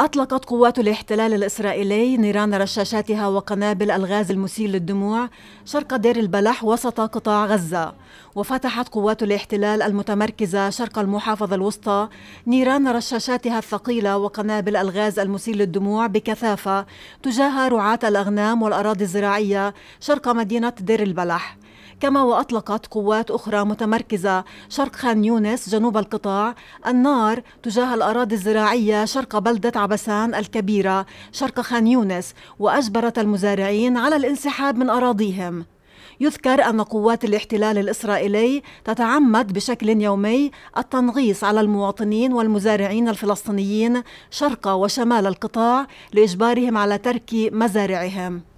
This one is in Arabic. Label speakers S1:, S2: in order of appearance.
S1: أطلقت قوات الاحتلال الإسرائيلي نيران رشاشاتها وقنابل الغاز المسيل للدموع شرق دير البلح وسط قطاع غزة وفتحت قوات الاحتلال المتمركزة شرق المحافظة الوسطى نيران رشاشاتها الثقيلة وقنابل الغاز المسيل للدموع بكثافة تجاه رعاة الأغنام والأراضي الزراعية شرق مدينة دير البلح كما وأطلقت قوات أخرى متمركزة شرق خان يونس جنوب القطاع النار تجاه الأراضي الزراعية شرق بلدة عبسان الكبيرة شرق خان يونس وأجبرت المزارعين على الانسحاب من أراضيهم يذكر أن قوات الاحتلال الإسرائيلي تتعمد بشكل يومي التنغيص على المواطنين والمزارعين الفلسطينيين شرق وشمال القطاع لإجبارهم على ترك مزارعهم